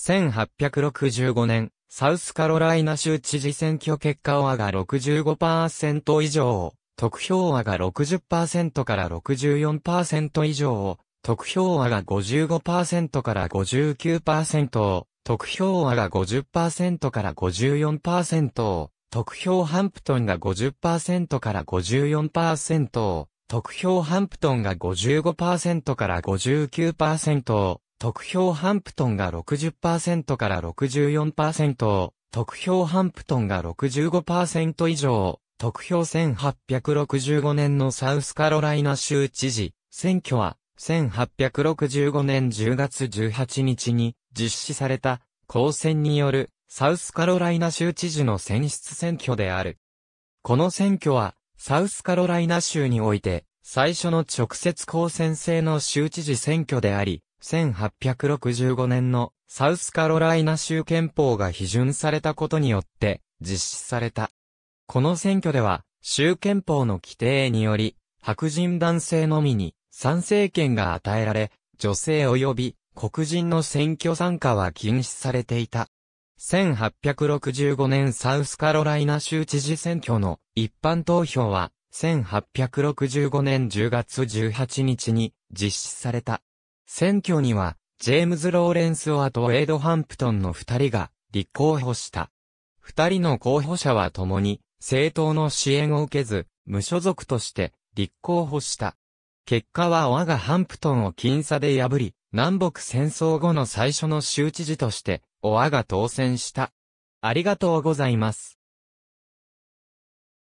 1865年、サウスカロライナ州知事選挙結果はが65%以上得票はが60%から64%以上得票はが55%から59%得票はが50%から54%得票ハンプトンが50%から54%得票ハンプトンが55%から59%得票ハンプトンが60%から64%を、得票ハンプトンが65%以上、得票1865年のサウスカロライナ州知事、選挙は、1865年10月18日に実施された公選によるサウスカロライナ州知事の選出選挙である。この選挙はサウスカロライナ州において最初の直接公選制の州知事選挙であり、1865年のサウスカロライナ州憲法が批准されたことによって実施された。この選挙では州憲法の規定により白人男性のみに賛成権が与えられ、女性及び黒人の選挙参加は禁止されていた。1865年サウスカロライナ州知事選挙の一般投票は1865年10月18日に実施された。選挙には、ジェームズ・ローレンス・オアとウェイド・ハンプトンの二人が立候補した。二人の候補者は共に、政党の支援を受けず、無所属として立候補した。結果はオアがハンプトンを僅差で破り、南北戦争後の最初の州知事として、オアが当選した。ありがとうございます。